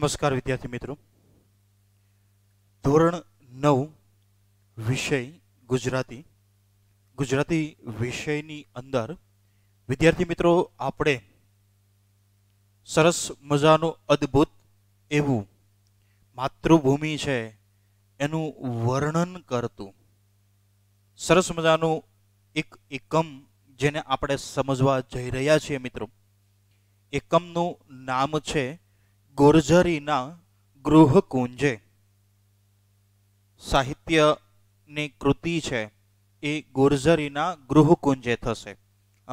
નમસ્કાર વિદ્યાર્થી મિત્રો ધોરણ નવ વિષય ગુજરાતી ગુજરાતી વિષયની અંદર વિદ્યાર્થી મિત્રો આપણે સરસ મજાનું અદ્ભુત એવું માતૃભૂમિ છે એનું વર્ણન કરતું સરસ મજાનું એક એકમ જેને આપણે સમજવા જઈ રહ્યા છીએ મિત્રો એકમનું નામ છે ગુર્જરીના ગૃહકુંજે સાહિત્યની કૃતિ છે એ ગુર્જરીના ગૃહકુંજે થશે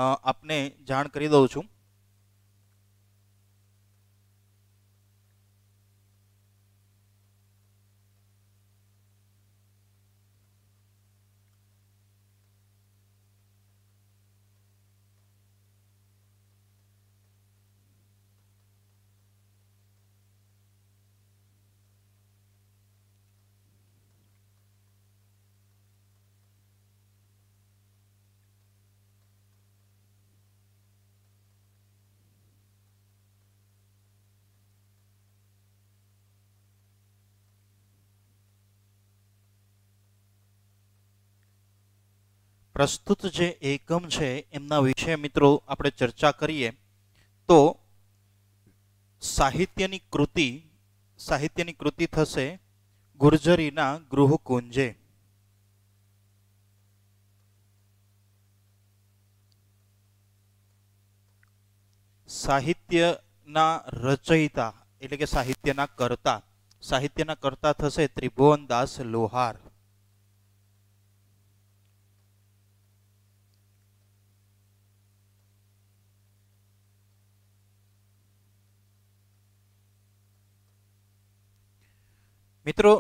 આપને જાણ કરી દઉં છું પ્રસ્તુત જે એકમ છે એમના વિશે મિત્રો આપણે ચર્ચા કરીએ તો સાહિત્યની કૃતિ સાહિત્યની કૃતિ થશે ગુર્જરીના ગૃહકુંજે સાહિત્યના રચયિતા એટલે કે સાહિત્યના કરતા સાહિત્યના કરતા થશે ત્રિભુવનદાસ લોહાર મિત્રો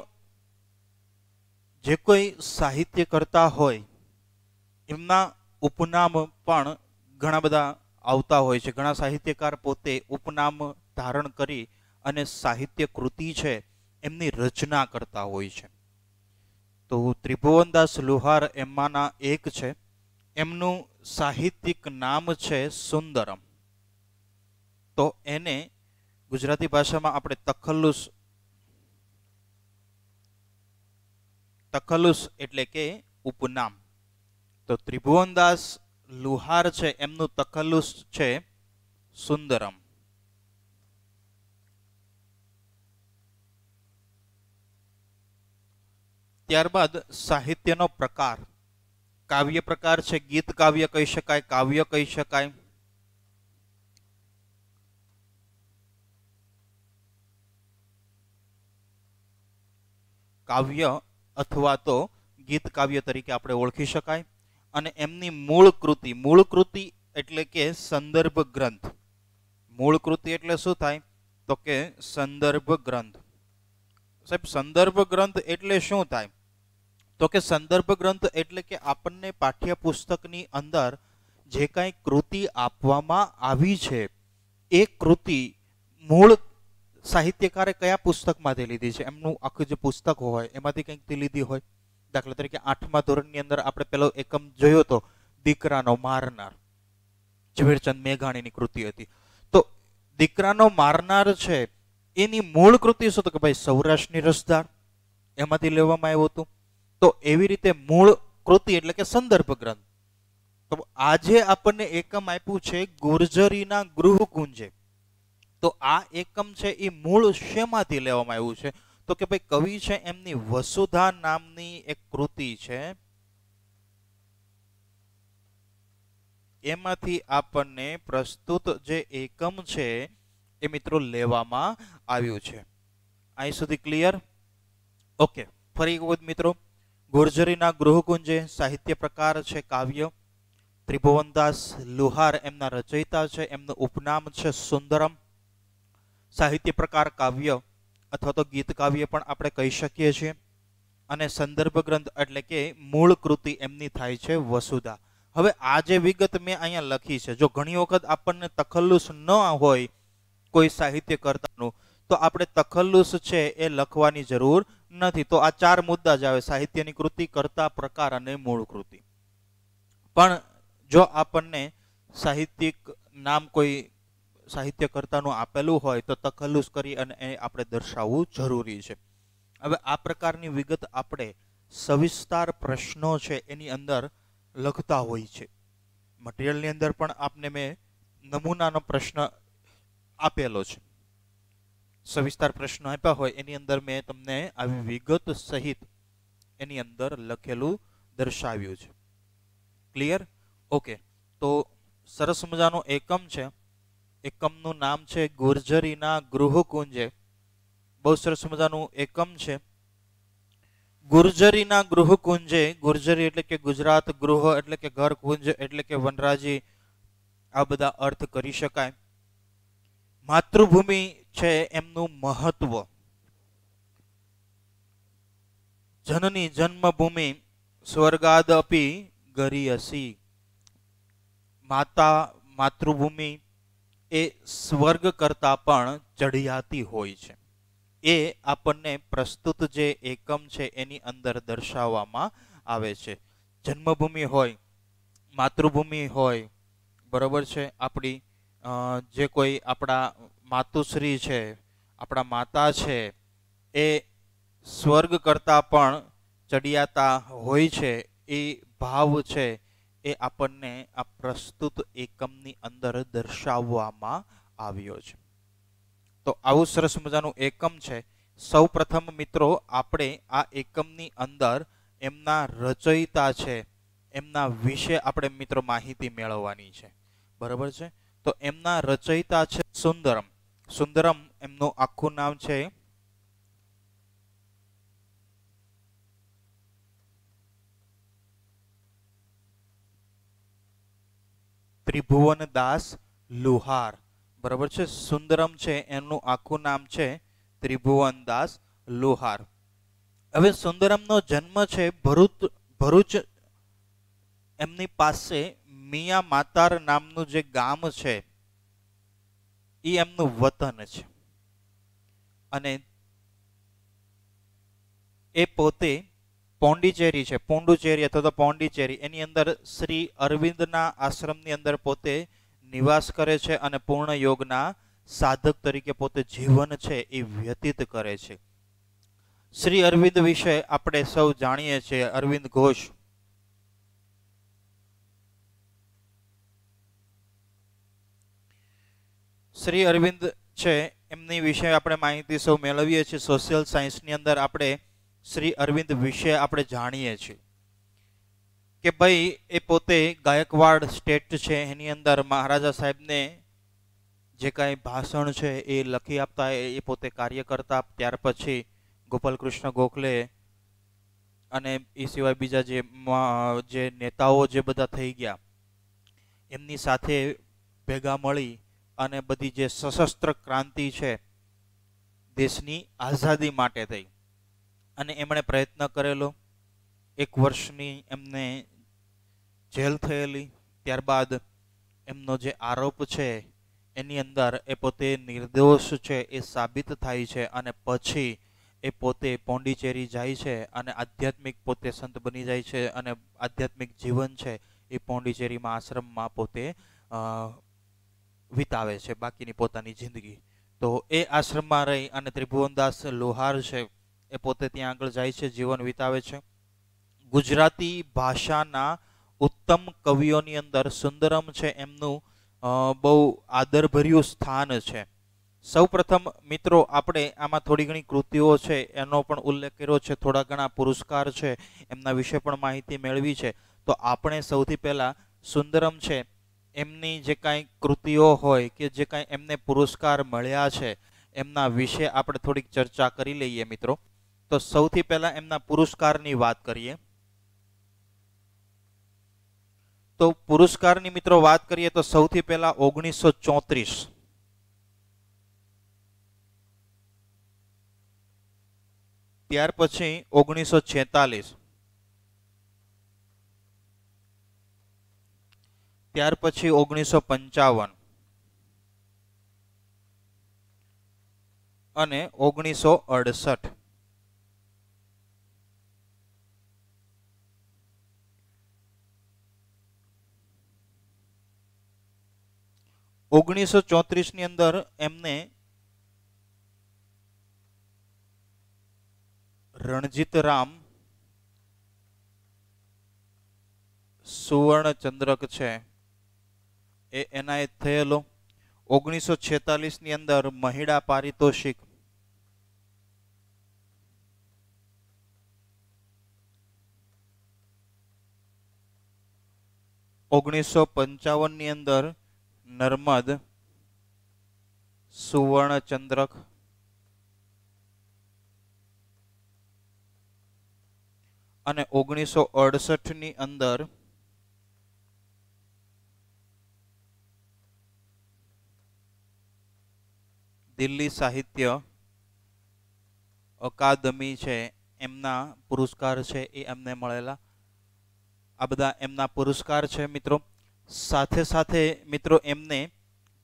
જે કોઈ સાહિત્ય કરતા હોય એમના ઉપનામ પણ ઘણા બધા આવતા હોય છે ઘણા સાહિત્યકાર પોતે ઉપનામ ધારણ કરી અને સાહિત્ય કૃતિ છે એમની રચના કરતા હોય છે તો ત્રિભુવનદાસ લુહાર એમાંના એક છે એમનું સાહિત્યિક નામ છે સુંદરમ તો એને ગુજરાતી ભાષામાં આપણે તખલ્લુસ તખલુસ એટલે કે ઉપનામ તો ત્રિભુવનદાસ લુહાર છે એમનું તખલ્લુસ છે સુંદરમ ત્યારબાદ સાહિત્યનો પ્રકાર કાવ્ય પ્રકાર છે ગીત કાવ્ય કહી શકાય કાવ્ય કહી શકાય કાવ્ય અથવા તો ગીત કાવ્ય તરીકે આપણે ઓળખી શકાય અને એમની મૂળ કૃતિ મૂળ કૃતિ એટલે કે સંદર્ભ ગ્રંથ મૂળ કૃતિ એટલે શું થાય તો કે સંદર્ભ ગ્રંથ સાહેબ સંદર્ભ ગ્રંથ એટલે શું થાય તો કે સંદર્ભ ગ્રંથ એટલે કે આપણને પાઠ્યપુસ્તકની અંદર જે કાંઈ કૃતિ આપવામાં આવી છે એ કૃતિ મૂળ સાહિત્યકારે કયા પુસ્તકમાંથી લીધી છે એમનું આખું જે પુસ્તક હોય એમાંથી કંઈકથી લીધી હોય દાખલા તરીકે આઠમા ધોરણની અંદર આપણે પેલો એકમ જોયો તો દીકરાનો મારનાર ઝવેરચંદ મેઘાણીની કૃતિ હતી તો દીકરાનો મારનાર છે એની મૂળ કૃતિ શું તો કે ભાઈ સૌરાષ્ટ્રની રસદાર એમાંથી લેવામાં આવ્યું હતું તો એવી રીતે મૂળ કૃતિ એટલે કે સંદર્ભ ગ્રંથ તો આજે આપણને એકમ આપ્યું છે ગુર્જરીના ગૃહકુંજે તો આ એકમ છે એ મૂળ શેમાંથી લેવામાં આવ્યું છે તો કે ભાઈ કવિ છે એમની વસુધા નામની એક કૃતિ છે એમાંથી આપણને પ્રસ્તુત જે એકમ છે એ મિત્રો લેવામાં આવ્યું છે અહીં સુધી ક્લિયર ઓકે ફરી એક મિત્રો ગુર્જરીના ગૃહકુંજે સાહિત્ય પ્રકાર છે કાવ્ય ત્રિભુવનદાસ લુહાર એમના રચયિતા છે એમનું ઉપનામ છે સુંદરમ સાહિત્ય પ્રકાર કાવ્ય અથવા તો ગીત કાવ્ય પણ આપણે કહી શકીએ છીએ અને સંદર્ભ ગ્રંથ એટલે કે મૂળ કૃતિ એમની થાય છે વસુધા હવે આ જે વિગત મેં અહીંયા લખી છે જો ઘણી વખત આપણને તખલ્લુસ ન હોય કોઈ સાહિત્ય કરતાનું તો આપણે તખલ્લુસ છે એ લખવાની જરૂર નથી તો આ ચાર મુદ્દા જ આવે સાહિત્યની કૃતિ કરતા પ્રકાર અને મૂળ કૃતિ પણ જો આપણને સાહિત્યિક નામ કોઈ સાહિત્યકર્તાનું આપેલું હોય તો તખલ્લુસ કરી અને એ આપણે દર્શાવવું જરૂરી છે હવે આ પ્રકારની વિગત આપણે સવિસ્તાર પ્રશ્નો છે એની અંદર લખતા હોય છે મટીરિયલની અંદર પણ આપને મેં નમૂનાનો પ્રશ્ન આપેલો છે સવિસ્તાર પ્રશ્નો આપ્યા હોય એની અંદર મેં તમને આવી વિગત સહિત એની અંદર લખેલું દર્શાવ્યું છે ક્લિયર ઓકે તો સરસ મજાનો એકમ છે એકમનું નામ છે ગુર્જરીના ગૃહકુંજે બહુ સરસ મજાનું એકમ છે ગુર્જરીના ગૃહકુંજે ગુર્જરી એટલે કે ગુજરાત ગૃહ એટલે કે ઘર કુંજ એટલે કે વનરાજી આ બધા અર્થ કરી શકાય માતૃભૂમિ છે એમનું મહત્વ જનની જન્મભૂમિ સ્વર્ગાદ અપી ગરીયસી માતા માતૃભૂમિ એ સ્વર્ગ કરતાં પણ ચઢિયાતી હોય છે એ આપણને પ્રસ્તુત જે એકમ છે એની અંદર દર્શાવવામાં આવે છે જન્મભૂમિ હોય માતૃભૂમિ હોય બરોબર છે આપણી જે કોઈ આપણા માતુશ્રી છે આપણા માતા છે એ સ્વર્ગ કરતાં પણ ચડિયાતા હોય છે એ ભાવ છે એ આપણને આ પ્રસ્તુત એકમની અંદર દર્શાવવામાં આવ્યો છે તો આવું સરસ મજાનું એકમ છે સૌ પ્રથમ મિત્રો આપણે આ એકમની અંદર એમના રચયિતા છે એમના વિશે આપણે મિત્રો માહિતી મેળવવાની છે બરાબર છે તો એમના રચયિતા છે સુંદરમ સુંદરમ એમનું આખું નામ છે ત્રિભુવનદાસ લુહાર બરાબર છે સુંદરમ છે એમનું આખું નામ છે ત્રિભુવનદાસ લુહાર હવે સુંદરમનો જન્મ છે ભરૂચ ભરૂચ એમની પાસે મિયા માતાર નામનું જે ગામ છે એ એમનું વતન છે અને એ પોતે પોંડિચેરી છે પોંડુચેરી અથવા તો પોંડિચેરી એની અંદર શ્રી અરવિંદના આશ્રમની અંદર પોતે નિવાસ કરે છે અને પૂર્ણ યોગના સાધક તરીકે પોતે જીવન છે એ વ્યતીત કરે છે શ્રી અરવિંદ વિશે આપણે સૌ જાણીએ છીએ અરવિંદ ઘોષ શ્રી અરવિંદ છે એમની વિશે આપણે માહિતી સૌ મેળવીએ છીએ સોશિયલ સાયન્સની અંદર આપણે શ્રી અરવિંદ વિશે આપણે જાણીએ છીએ કે ભાઈ એ પોતે ગાયકવાડ સ્ટેટ છે એની અંદર મહારાજા સાહેબને જે કાંઈ ભાષણ છે એ લખી આપતા એ પોતે કાર્ય કરતા ત્યાર પછી ગોપાલકૃષ્ણ ગોખલે અને એ સિવાય બીજા જે જે નેતાઓ જે બધા થઈ ગયા એમની સાથે ભેગા મળી અને બધી જે સશસ્ત્ર ક્રાંતિ છે દેશની આઝાદી માટે થઈ અને એમણે પ્રયત્ન કરેલો એક વર્ષની એમને જેલ થયેલી ત્યારબાદ એમનો જે આરોપ છે એની અંદર એ પોતે નિર્દોષ છે એ સાબિત થાય છે અને પછી એ પોતે પોંડિચેરી જાય છે અને આધ્યાત્મિક પોતે સંત બની જાય છે અને આધ્યાત્મિક જીવન છે એ પોંડિચેરીમાં આશ્રમમાં પોતે વિતાવે છે બાકીની પોતાની જિંદગી તો એ આશ્રમમાં રહી અને ત્રિભુવનદાસ લોહાર છે એ પોતે ત્યાં આગળ જાય છે જીવન વિતાવે છે ગુજરાતી ભાષાના ઉત્તમ કવિઓની અંદર સુંદરમ છે એમનું બહુ આદરભર્યું સ્થાન છે સૌપ્રથમ મિત્રો આપણે આમાં થોડી ઘણી કૃતિઓ છે એનો પણ ઉલ્લેખ કર્યો છે થોડા ઘણા પુરસ્કાર છે એમના વિશે પણ માહિતી મેળવી છે તો આપણે સૌથી પહેલાં સુંદરમ છે એમની જે કાંઈ કૃતિઓ હોય કે જે કાંઈ એમને પુરસ્કાર મળ્યા છે એમના વિશે આપણે થોડીક ચર્ચા કરી લઈએ મિત્રો તો સૌથી પહેલા એમના પુરસ્કારની વાત કરીએ તો પુરસ્કારની મિત્રો વાત કરીએ તો સૌથી પહેલા ઓગણીસો ચોત્રીસ ત્યાર પછી ઓગણીસો છેતાલીસ ત્યાર પછી ઓગણીસો પંચાવન અને ઓગણીસો અડસઠ ઓગણીસો ચોત્રીસ ની અંદર એમને રણજીત રામ સુવર્ણ ચંદ્રક છે એ એનાયત થયેલો ઓગણીસો છેતાલીસ ની અંદર મહિડા પારિતોષિક ઓગણીસો ની અંદર નર્મદ સુવર્ણચંદ્રક અને ઓગણીસો અડસઠની અંદર દિલ્હી સાહિત્ય અકાદમી છે એમના પુરસ્કાર છે એ એમને મળેલા આ બધા એમના પુરસ્કાર છે મિત્રો સાથે સાથે મિત્રો એમને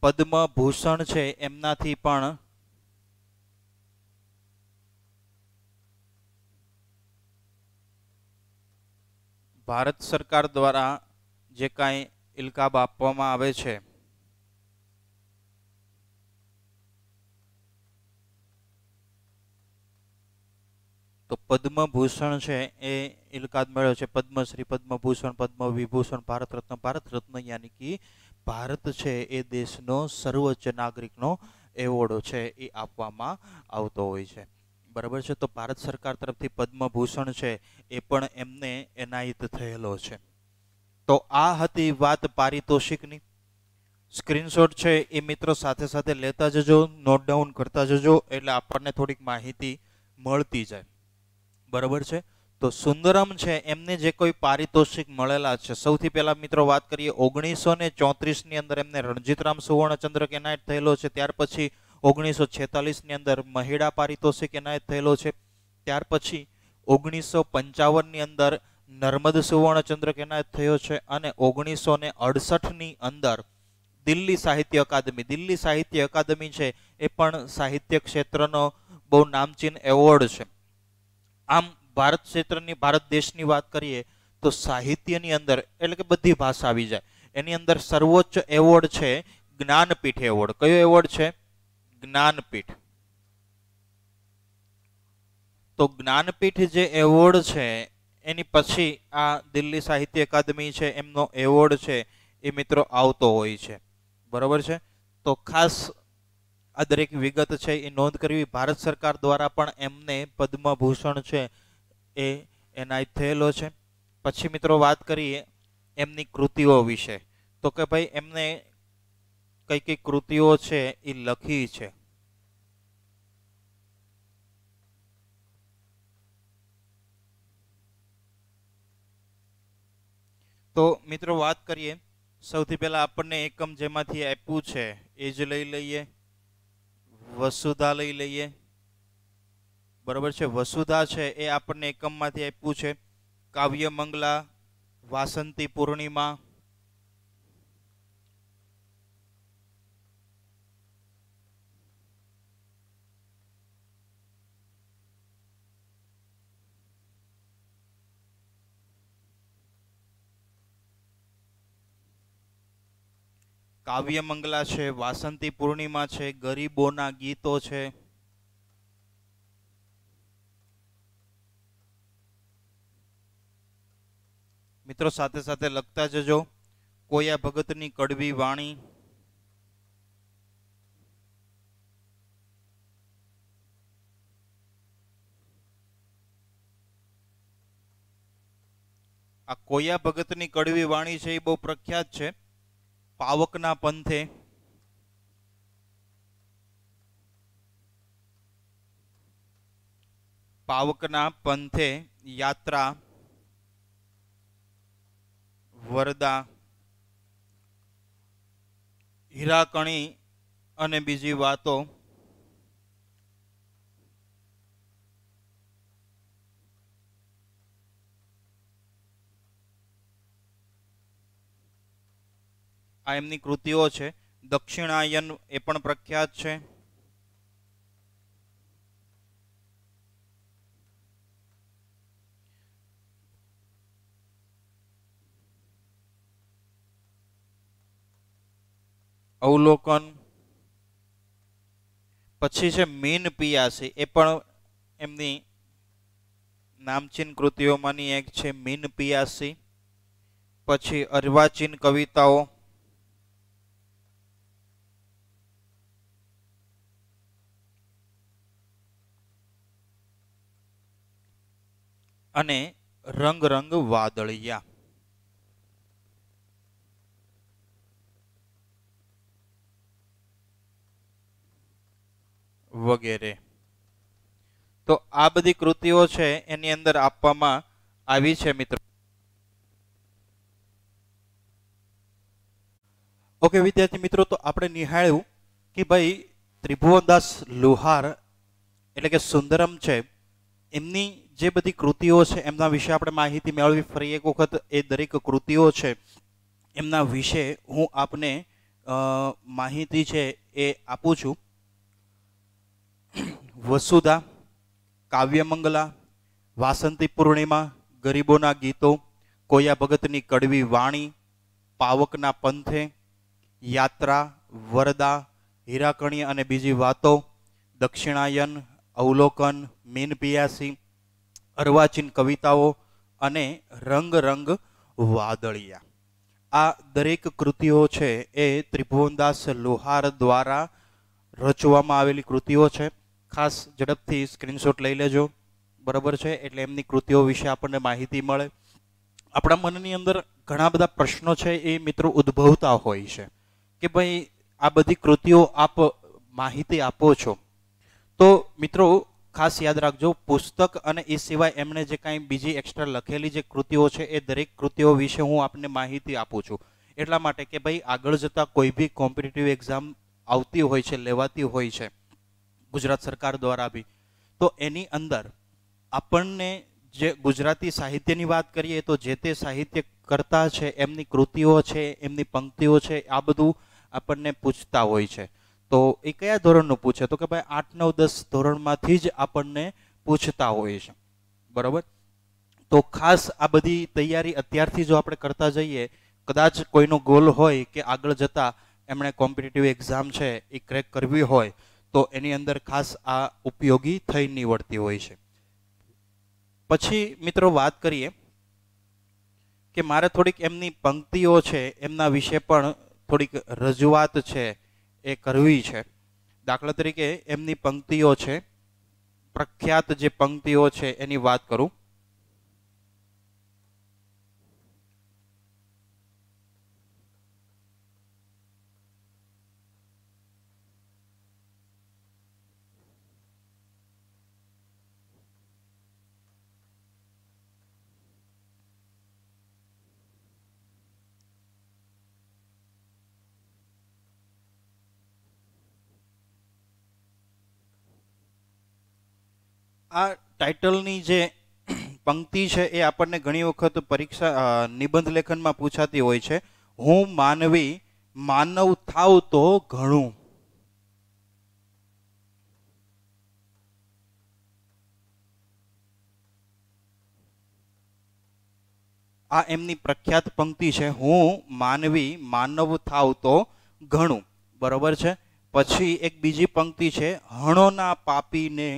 પદ્મભૂષણ છે એમનાથી પણ ભારત સરકાર દ્વારા જે કાંઈ ઇલકાબ આપવામાં આવે છે તો પદ્મભૂષણ છે એ ઇલકાદ મળ્યો છે પદ્મશ્રી પદ્મભૂષણ પદ્મ વિભૂષણ ભારત રત્ન ભારત રત્ન યાની કે ભારત છે એ દેશનો સર્વોચ્ચ નાગરિકનો એવોર્ડ છે એ આપવામાં આવતો હોય છે બરાબર છે તો ભારત સરકાર તરફથી પદ્મભૂષણ છે એ પણ એમને એનાયત થયેલો છે તો આ હતી વાત પારિતોષિકની સ્ક્રીનશોટ છે એ મિત્રો સાથે સાથે લેતા જજો નોટ ડાઉન કરતા જજો એટલે આપણને થોડીક માહિતી મળતી જાય બરોબર છે તો સુંદરમ છે એમને જે કોઈ પારિતોષિક મળેલા છે સૌથી પહેલા મિત્રો વાત કરીએ ઓગણીસો ને ચોત્રીસની અંદર એમને રણજીતરામ સુવર્ણચંદ્રક એનાયત થયેલો છે ત્યાર પછી ઓગણીસો છેતાલીસની અંદર મહિડા પારિતોષિક એનાયત થયેલો છે ત્યાર પછી ઓગણીસો પંચાવનની અંદર નર્મદ સુવર્ણચંદ્રક એનાયત થયો છે અને ઓગણીસો ને અડસઠની અંદર દિલ્હી સાહિત્ય અકાદમી દિલ્હી સાહિત્ય અકાદમી છે એ પણ સાહિત્ય ક્ષેત્રનો બહુ નામચીન એવોર્ડ છે આમ ભારત ક્ષેત્રની ભારત દેશની વાત કરીએ તો સાહિત્યની અંદર એટલે કે બધી ભાષા આવી જાય એની અંદર સર્વોચ્ચ એવોર્ડ છે જ્ઞાનપીઠ એવોર્ડ કયો એવોર્ડ છે જ્ઞાનપીઠ તો જ્ઞાનપીઠ જે એવોર્ડ છે એની પછી આ દિલ્હી સાહિત્ય અકાદમી છે એમનો એવોર્ડ છે એ મિત્રો આવતો હોય છે બરોબર છે તો ખાસ આ દરેક વિગત છે એ નોંધ કરવી ભારત સરકાર દ્વારા પણ એમને પદ્મભૂષણ છે એ એનાયત થયેલો છે પછી મિત્રો વાત કરીએ એમની કૃતિઓ વિશે તો કે ભાઈ એમને કઈ કઈ કૃતિઓ છે એ લખી છે તો મિત્રો વાત કરીએ સૌથી પહેલા આપણને એકમ જેમાંથી આપ્યું છે એ જ લઈ લઈએ વસુધા લઈ લઈએ બરોબર છે વસુધા છે એ આપણને એકમમાંથી આપ્યું છે કાવ્ય મંગલા વાસંતી પૂર્ણિમા કાવ્યમંગલા છે વાસંતી પૂર્ણિમા છે ગરીબોના ગીતો છે મિત્રો સાથે સાથે લખતા જજો કોયા ભગતની કડવી વાણી આ કોયા ભગતની કડવી વાણી છે એ બહુ પ્રખ્યાત છે પાવકના પંથે પાવકના પંથે યાત્રા વરદા હીરાકણી અને બીજી વાતો આ એમની કૃતિઓ છે દક્ષિણાયન એ પણ પ્રખ્યાત છે અવલોકન પછી છે મીન પિયાસી એ પણ એમની નામચીન કૃતિઓમાંની એક છે મીન પિયાસી પછી અર્વાચીન કવિતાઓ અને રંગ રંગ વાદળિયા વગેરે તો આ બધી કૃતિઓ છે એની અંદર આપવામાં આવી છે મિત્રો ઓકે વિદ્યાર્થી મિત્રો તો આપણે નિહાળ્યું કે ભાઈ ત્રિભુવનદાસ લુહાર એટલે કે સુંદરમ છે એમની જે બધી કૃતિઓ છે એમના વિશે આપણે માહિતી મેળવી ફરી એક વખત એ દરેક કૃતિઓ છે એમના વિશે હું આપને માહિતી છે એ આપું છું વસુધા કાવ્યમંગલા વાસંતી પૂર્ણિમા ગરીબોના ગીતો કોયા ભગતની કડવી વાણી પાવકના પંથે યાત્રા વરદા હીરાકણી અને બીજી વાતો દક્ષિણાયન અવલોકન મીન પિયાસી અર્વાચીન કવિતાઓ અને રંગ રંગ વાદળિયા આ દરેક કૃતિઓ છે એ ત્રિભુવનદાસ લોહાર દ્વારા રચવામાં આવેલી કૃતિઓ છે ખાસ ઝડપથી સ્ક્રીનશોટ લઈ લેજો બરાબર છે એટલે એમની કૃતિઓ વિશે આપણને માહિતી મળે આપણા મનની અંદર ઘણા બધા પ્રશ્નો છે એ મિત્રો ઉદ્ભવતા હોય છે કે ભાઈ આ બધી કૃતિઓ આપ માહિતી આપો છો તો મિત્રો ખાસ યાદ રાખજો પુસ્તક અને એ સિવાય એમણે જે કાંઈ બીજી એક્સ્ટ્રા લખેલી જે કૃતિઓ છે એ દરેક કૃતિઓ વિશે હું આપને માહિતી આપું છું એટલા માટે કે ભાઈ આગળ જતાં કોઈ બી કોમ્પિટિટિવ એક્ઝામ આવતી હોય છે લેવાતી હોય છે ગુજરાત સરકાર દ્વારા બી તો એની અંદર આપણને જે ગુજરાતી સાહિત્યની વાત કરીએ તો જે તે સાહિત્ય કરતા છે એમની કૃતિઓ છે એમની પંક્તિઓ છે આ બધું આપણને પૂછતા હોય છે તો એ કયા ધોરણનું પૂછે તો કે ભાઈ આઠ નવ દસ ધોરણમાંથી જ આપણને પૂછતા હોય છે બરાબર તો ખાસ આ બધી તૈયારી અત્યારથી જો આપણે કરતા જઈએ કદાચ કોઈનો ગોલ હોય કે આગળ જતા એમણે કોમ્પિટિટિવ એક્ઝામ છે એ ક્રેક કરવી હોય તો એની અંદર ખાસ આ ઉપયોગી થઈ નીવડતી હોય છે પછી મિત્રો વાત કરીએ કે મારે થોડીક એમની પંક્તિઓ છે એમના વિશે પણ થોડીક રજૂઆત છે એ કરવી છે દાખલા તરીકે એમની પંક્તિઓ છે પ્રખ્યાત જે પંક્તિઓ છે એની વાત કરું આ ટાઇટલની જે પંક્તિ છે એ આપણને ઘણી વખત પરીક્ષા નિબંધ લેખનમાં પૂછાતી હોય છે હું માનવી માનવ થાવ તો ઘણું આ એમની પ્રખ્યાત પંક્તિ છે હું માનવી માનવ થાવ તો ઘણું બરોબર છે પછી એક બીજી પંક્તિ છે હણોના પાપીને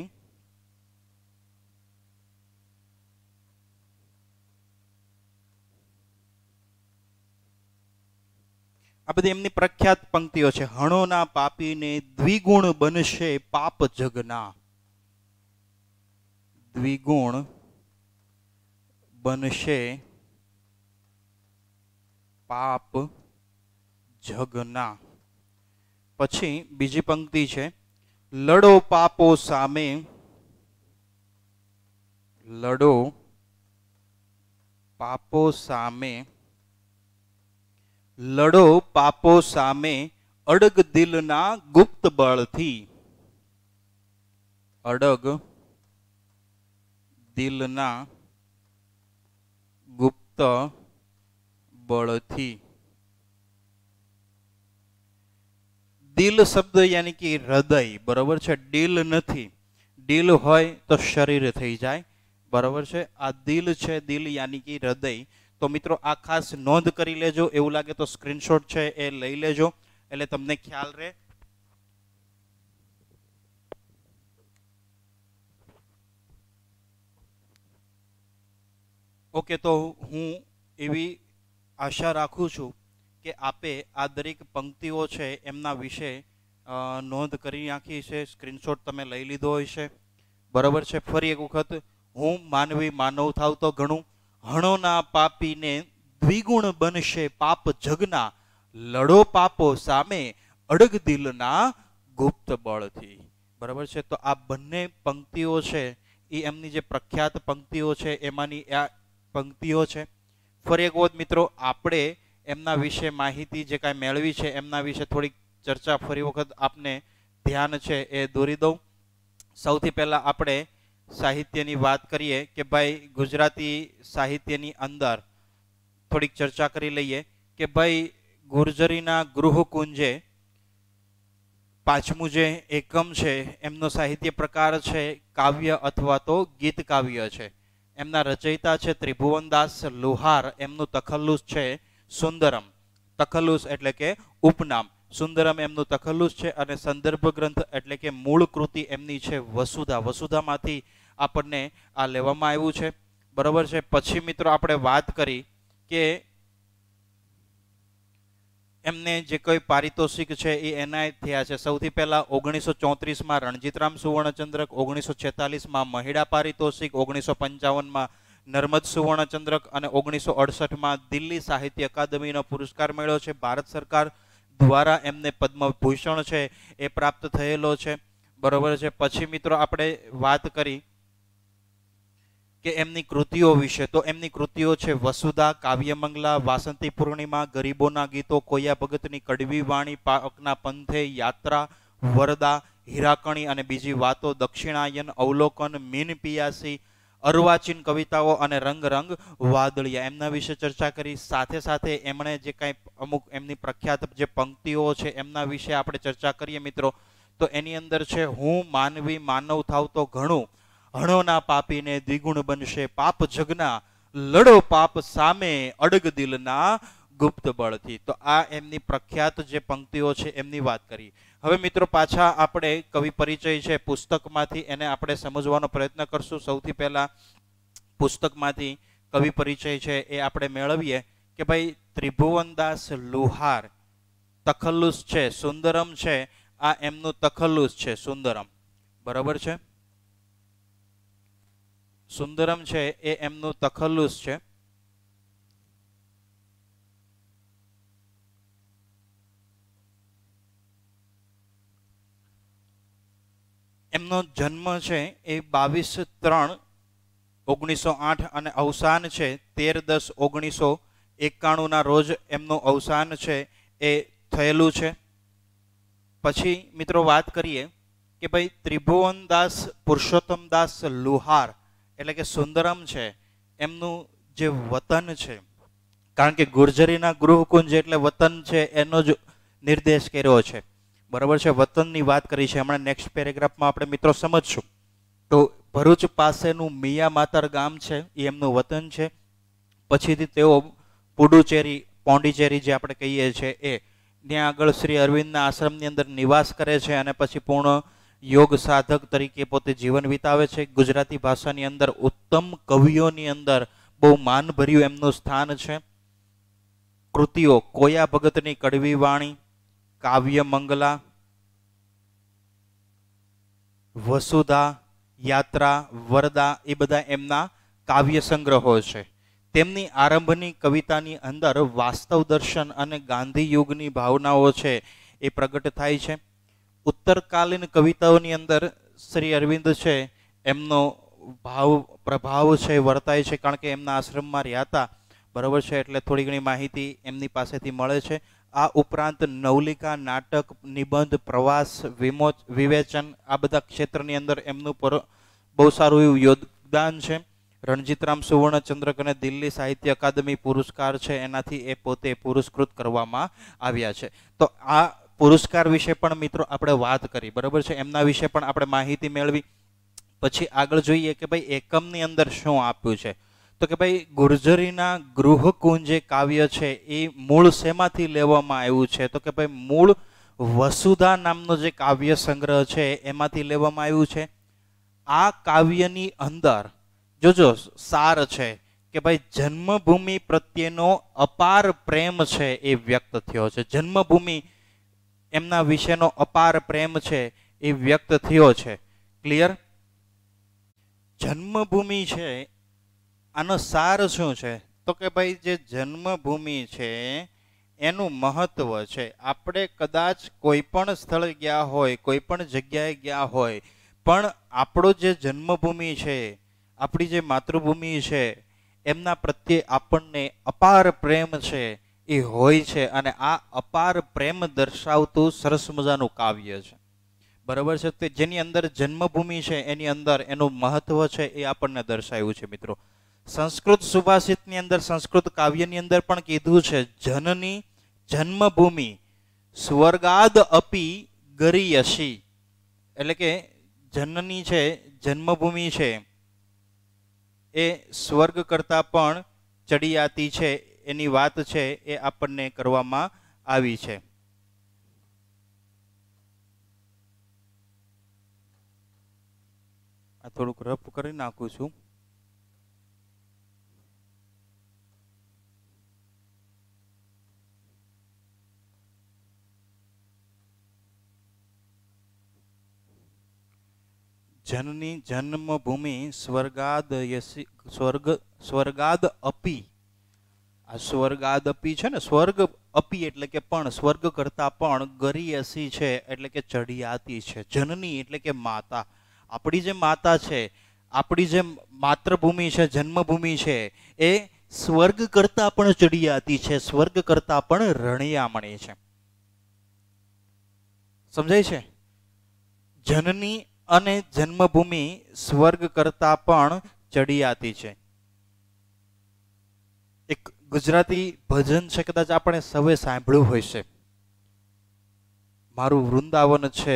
આ બધી એમની પ્રખ્યાત પંક્તિઓ છે હણોના પાપીને દ્વિગુણ બનશે પાપ જગના દ્વિગુણ બનશે પાપ જગના પછી બીજી પંક્તિ છે લડો પાપો સામે લડો પાપો સામે લડો પાપો સામે અડગ દિલના ગુપ્ત બળથી અડગ દિલના ગુપ્ત બળથી દિલ શબ્દ યાની કે હૃદય બરોબર છે દિલ નથી દિલ હોય તો શરીર થઈ જાય બરોબર છે આ દિલ છે દિલ યાની કે હૃદય તો મિત્રો આ ખાસ નોંધ કરી લેજો એવું લાગે તો સ્ક્રીનશોટ છે એ લઈ લેજો એટલે તમને ખ્યાલ રહે ઓકે તો હું એવી આશા રાખું છું કે આપે આ દરેક પંક્તિઓ છે એમના વિશે નોંધ કરી નાખી છે સ્ક્રીનશોટ તમે લઈ લીધો હોય છે બરાબર છે ફરી એક વખત હું માનવી માનવ થાવ તો ઘણું હણોના પાપીને દ્વિગુણ બનશે પાપ જગના લડો પાપો સામે અડગ દિલના ગુપ્ત બળથી બરાબર છે તો આ બંને પંક્તિઓ છે એ એમની જે પ્રખ્યાત પંક્તિઓ છે એમાંની આ પંક્તિઓ છે ફરી એક વખત મિત્રો આપણે એમના વિશે માહિતી જે કાંઈ મેળવી છે એમના વિશે થોડીક ચર્ચા ફરી વખત આપને ધ્યાન છે એ દોરી દઉં સૌથી પહેલાં આપણે સાહિત્યની વાત કરીએ કે ભાઈ ગુજરાતી સાહિત્યની અંદર થોડીક ચર્ચા કરી લઈએ કે ભાઈ ગુર્જરીના ગૃહકુંજે પાંચમું જે એકમ છે એમનો સાહિત્ય પ્રકાર છે કાવ્ય અથવા તો ગીત કાવ્ય છે એમના રચયિતા છે ત્રિભુવનદાસ લુહાર એમનું તખલ્લુસ છે સુંદરમ તખલ્લુસ એટલે કે ઉપનામ સુંદરમ એમનું તખલ્લુસ છે અને સંદર્ભ ગ્રંથ એટલે કે મૂળ કૃતિ એમની છે વસુધા વસુધામાંથી આપણને આ લેવામાં આવ્યું છે બરાબર છે પછી મિત્રો આપણે વાત કરી કે એમને જે કોઈ પારિતોષિક છે એ એનાયત થયા છે સૌથી પહેલાં ઓગણીસો ચોત્રીસમાં રણજીતરામ સુવર્ણચંદ્રક ઓગણીસો છેતાલીસમાં મહિડા પારિતોષિક ઓગણીસો પંચાવનમાં નર્મદ સુવર્ણચંદ્રક અને ઓગણીસો અડસઠમાં દિલ્હી સાહિત્ય અકાદમીનો પુરસ્કાર મળ્યો છે ભારત સરકાર દ્વારા એમને પદ્મભૂષણ છે એ પ્રાપ્ત થયેલો છે બરોબર છે પછી મિત્રો આપણે વાત કરી કે એમની કૃતિઓ વિશે તો એમની કૃતિઓ છે વસુધા કાવ્યમંગલા વાસંતી પૂર્ણિમા ગરીબોના ગીતો કોયા ભગતની કડવી વાણી પાકના પંથે યાત્રા વરદા હીરાકણી અને બીજી વાતો દક્ષિણાયન અવલોકન મીન પિયાસી અર્વાચીન કવિતાઓ અને રંગ રંગ વાદળિયા એમના વિશે ચર્ચા કરી સાથે સાથે એમણે જે કાંઈ અમુક એમની પ્રખ્યાત જે પંક્તિઓ છે એમના વિશે આપણે ચર્ચા કરીએ મિત્રો તો એની અંદર છે હું માનવી માનવ થાવ તો ઘણું હણોના પાપીને દ્વિગુણ બનશે પાપ જગના લડો પાપ સામે અડગ દિલના ગુપ્ત બળથી તો આ એમની પ્રખ્યાત જે પંક્તિઓ છે એમની વાત કરી હવે મિત્રો પાછા આપણે કવિ પરિચય છે પુસ્તકમાંથી એને આપણે સમજવાનો પ્રયત્ન કરશું સૌથી પહેલા પુસ્તકમાંથી કવિ પરિચય છે એ આપણે મેળવીએ કે ભાઈ ત્રિભુવનદાસ લુહાર તખલ્લુસ છે સુંદરમ છે આ એમનું તખલ્લુસ છે સુંદરમ બરાબર છે સુંદરમ છે એ એમનું તખલ્લુસ છે એમનો જન્મ છે એ બાવીસ ત્રણ ઓગણીસો આઠ અને અવસાન છે તેર દસ ઓગણીસો એકાણુંના રોજ એમનું અવસાન છે એ થયેલું છે પછી મિત્રો વાત કરીએ કે ભાઈ ત્રિભુવનદાસ પુરુષોત્તમદાસ લુહાર એટલે કે સુંદરમ છે એમનું જે વતન છે કારણ કે ગુર્જરીના ગૃહકુંજ એટલે વતન છે એનો જ નિર્દેશ કર્યો છે બરાબર છે વતનની વાત કરી છે હમણાં નેક્સ્ટ પેરેગ્રાફમાં આપણે મિત્રો સમજશું તો ભરૂચ પાસેનું મિયા માતર ગામ છે એ એમનું વતન છે પછીથી તેઓ પુડુચેરી પોંડિચેરી જે આપણે કહીએ છીએ એ ત્યાં આગળ શ્રી અરવિંદના આશ્રમની અંદર નિવાસ કરે છે અને પછી પૂર્ણ યોગ સાધક તરીકે પોતે જીવન વિતાવે છે ગુજરાતી ભાષાની અંદર ઉત્તમ કવિઓની અંદર બહુ માનભર્યું એમનું સ્થાન છે કૃતિઓ કોયા ભગતની કડવી વાણી કાવ્ય મંગલા વસુધા યાત્રા વરદા એ બધા એમના કાવ્ય સંગ્રહો છે તેમની આરંભની કવિતાની અંદર વાસ્તવ દર્શન અને ગાંધી યુગની ભાવનાઓ છે એ પ્રગટ થાય છે ઉત્તરકાલીન કવિતાઓની અંદર શ્રી અરવિંદ છે એમનો ભાવ પ્રભાવ છે વર્તાય છે કારણ કે એમના આશ્રમમાં રહ્યા હતા બરાબર છે એટલે થોડી ઘણી માહિતી એમની પાસેથી મળે છે આ ઉપરાંત નવલિકા નાટક નિબંધ પ્રવાસ વિમોચ વિવેચન આ બધા ક્ષેત્રની અંદર એમનું બહુ સારું એવું યોગદાન છે રણજીતરામ સુવર્ણચંદ્રક અને દિલ્હી સાહિત્ય અકાદમી પુરસ્કાર છે એનાથી એ પોતે પુરસ્કૃત કરવામાં આવ્યા છે તો આ પુરસ્કાર વિશે પણ મિત્રો આપણે વાત કરી બરાબર છે એમના વિશે પણ આપણે માહિતી મેળવી પછી આગળ જોઈએ કે ભાઈ એકમની અંદર શું આપ્યું છે તો કે ભાઈ ગુર્જરીના ગૃહકુંજ જે કાવ્ય છે એ મૂળ શેમાંથી લેવામાં આવ્યું છે તો કે ભાઈ મૂળ વસુધા નામનો જે કાવ્ય સંગ્રહ છે એમાંથી લેવામાં આવ્યું છે આ કાવ્યની અંદર જોજો સાર છે કે ભાઈ જન્મભૂમિ પ્રત્યેનો અપાર પ્રેમ છે એ વ્યક્ત થયો છે જન્મભૂમિ એમના વિશેનો અપાર પ્રેમ છે એ વ્યક્ત થયો છે ક્લિયર જન્મભૂમિ છે આનો સાર શું છે તો કે ભાઈ જે જન્મભૂમિ છે એનું મહત્વ છે આપણે કદાચ કોઈ પણ સ્થળે ગયા હોય કોઈ પણ જગ્યાએ ગયા હોય પણ આપણો જે જન્મભૂમિ છે આપણી જે માતૃભૂમિ છે એમના પ્રત્યે આપણને અપાર પ્રેમ છે એ હોય છે અને આ અપાર પ્રેમ દર્શાવતું સરસ મજાનું કાવ્ય છે બરાબર છે તે જેની અંદર જન્મભૂમિ છે એની અંદર એનું મહત્વ છે એ આપણને દર્શાવ્યું છે મિત્રો સંસ્કૃત સુભાષિતની અંદર સંસ્કૃત કાવ્યની અંદર પણ કીધું છે જનની જન્મભૂમિ સ્વર્ગાદ અપી ગરીયસી એટલે કે જનની છે જન્મભૂમિ છે એ સ્વર્ગ કરતાં પણ ચડિયાતી છે એની વાત છે એ આપણને કરવામાં આવી છે આ થોડુંક રફ કરી નાખું છું જનની જન્મભૂમિ સ્વર્ગાદ સ્વર્ગ સ્વર્ગાદ અપી આ સ્વર્ગ આદપી છે ને સ્વર્ગ અપી એટલે કે પણ સ્વર્ગ કરતા પણ ગરીયસી છે એટલે કે ચઢિયાતી છે જનની એટલે કે માતા આપણી જે માતા છે આપણી જે માતૃભૂમિ છે જન્મભૂમિ છે એ સ્વર્ગ કરતા પણ ચડિયાતી છે સ્વર્ગ કરતા પણ રણિયામણી છે સમજાય છે જનની અને જન્મભૂમિ સ્વર્ગ કરતા પણ ચડિયાતી છે ગુજરાતી ભજન છે કદાચ આપણે સવે સાંભળ્યું હોય છે મારું વૃંદાવન છે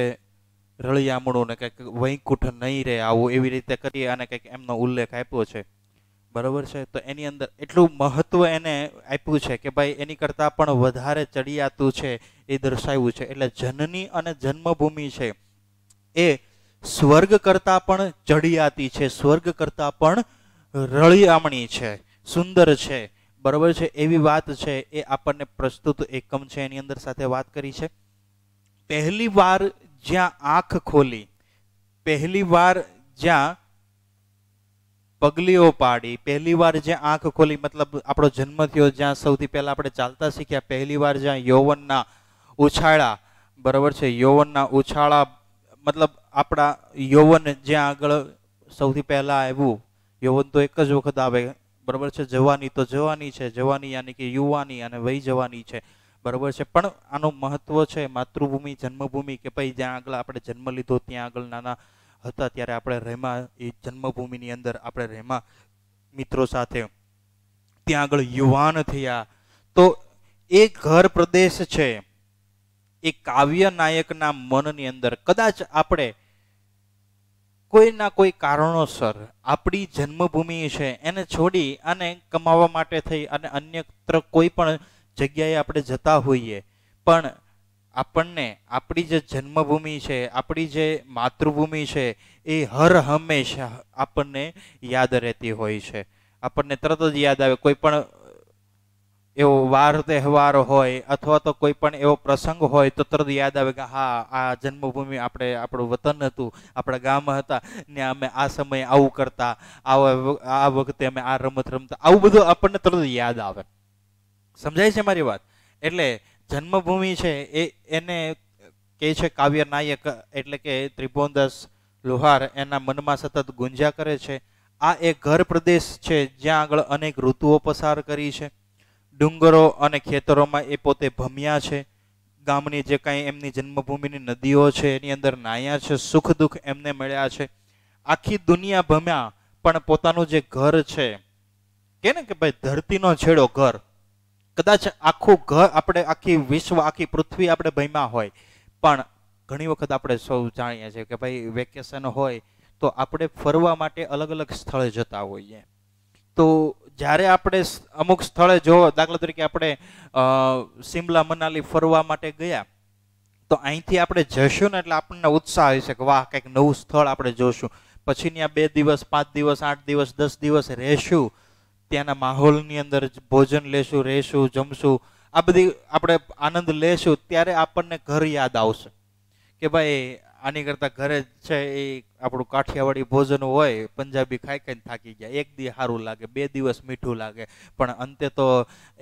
રળિયામણું ને કંઈક વૈકુંઠ નહીં રહે આવું એવી રીતે કરીએ અને કંઈક એમનો ઉલ્લેખ આપ્યો છે બરાબર છે તો એની અંદર એટલું મહત્વ એને આપ્યું છે કે ભાઈ એની કરતાં પણ વધારે ચડિયાતું છે એ દર્શાવ્યું છે એટલે જનની અને જન્મભૂમિ છે એ સ્વર્ગ કરતાં પણ ચડિયાતી છે સ્વર્ગ કરતાં પણ રળિયામણી છે સુંદર છે બરોબર છે એવી વાત છે એ આપણને પ્રસ્તુત એકમ છે એની અંદર સાથે વાત કરી છે પહેલી વાર જ્યાં આંખ ખોલી પહેલી વાર જ્યાં પગલીઓ પાડી પહેલી વાર જ્યાં આંખ ખોલી મતલબ આપણો જન્મ થયો જ્યાં સૌથી પહેલાં આપણે ચાલતા શીખ્યા પહેલી વાર જ્યાં યૌવનના ઉછાળા બરાબર છે યૌવનના ઉછાળા મતલબ આપણા યૌવન જ્યાં આગળ સૌથી પહેલાં આવ્યું યૌવન તો એક જ વખત આવે બરાબર છે જવાની તો જવાની છે જવાની યાની કે યુવાની અને વહી જવાની છે બરાબર છે પણ આનું મહત્વ છે માતૃભૂમિ જન્મભૂમિ કે ભાઈ જ્યાં આગળ આપણે જન્મ લીધો ત્યાં આગળ નાના હતા ત્યારે આપણે રહેમા એ જન્મભૂમિની અંદર આપણે રહેમા મિત્રો સાથે ત્યાં આગળ યુવાન થયા તો એ ઘર પ્રદેશ છે એ કાવ્ય નાયકના મનની અંદર કદાચ આપણે કોઈના કોઈ કારણોસર આપણી જન્મભૂમિ છે એને છોડી અને કમાવા માટે થઈ અને અન્યત્ર કોઈ પણ જગ્યાએ આપણે જતા હોઈએ પણ આપણને આપણી જે જન્મભૂમિ છે આપણી જે માતૃભૂમિ છે એ હર હંમેશા આપણને યાદ રહેતી હોય છે આપણને તરત જ યાદ આવે કોઈ પણ એવો વાર તહેવાર હોય અથવા તો કોઈ પણ એવો પ્રસંગ હોય તો તરત યાદ આવે કે હા આ જન્મભૂમિ આપણે આપણું વતન હતું આપણા ગામ હતા ને અમે આ સમયે આવું કરતા આ વખતે અમે આ રમત રમતા આવું બધું આપણને તરત યાદ આવે સમજાય છે મારી વાત એટલે જન્મભૂમિ છે એ એને કહે છે કાવ્ય નાયક એટલે કે ત્રિભુવનદાસ લુહાર એના મનમાં સતત ગુંજ્યા કરે છે આ એક ઘર પ્રદેશ છે જ્યાં આગળ અનેક ઋતુઓ પસાર કરી છે ડુંગરો અને ખેતરોમાં એ પોતે ભમ્યા છે ગામની જે કાંઈ એમની જન્મભૂમિની નદીઓ છે એની અંદર નાયા છે સુખ દુઃખ એમને મળ્યા છે આખી દુનિયા ભમ્યા પણ પોતાનું જે ઘર છે કે ને કે ભાઈ ધરતીનો છેડો ઘર કદાચ આખું ઘર આપણે આખી વિશ્વ આખી પૃથ્વી આપણે ભમ્યા હોય પણ ઘણી વખત આપણે સૌ જાણીએ છીએ કે ભાઈ વેકેશન હોય તો આપણે ફરવા માટે અલગ અલગ સ્થળે જતા હોઈએ તો જ્યારે આપણે અમુક સ્થળે જો દાખલા તરીકે આપણે શિમલા મનાલી ફરવા માટે ગયા તો અહીંથી આપણે જઈશું ને એટલે આપણને ઉત્સાહ હોય છે કે વાહ કંઈક નવું સ્થળ આપણે જોશું પછીની આ બે દિવસ પાંચ દિવસ આઠ દિવસ દસ દિવસ રહેશું ત્યાંના માહોલની અંદર ભોજન લેશું રહેશું જમશું આ બધી આપણે આનંદ લેશું ત્યારે આપણને ઘર યાદ આવશે કે ભાઈ આની કરતાં ઘરે છે એ આપણું કાઠિયાવાડી ભોજન હોય પંજાબી ખાઈ ખાઈને થાકી ગયા એક દી સારું લાગે બે દિવસ મીઠું લાગે પણ અંતે તો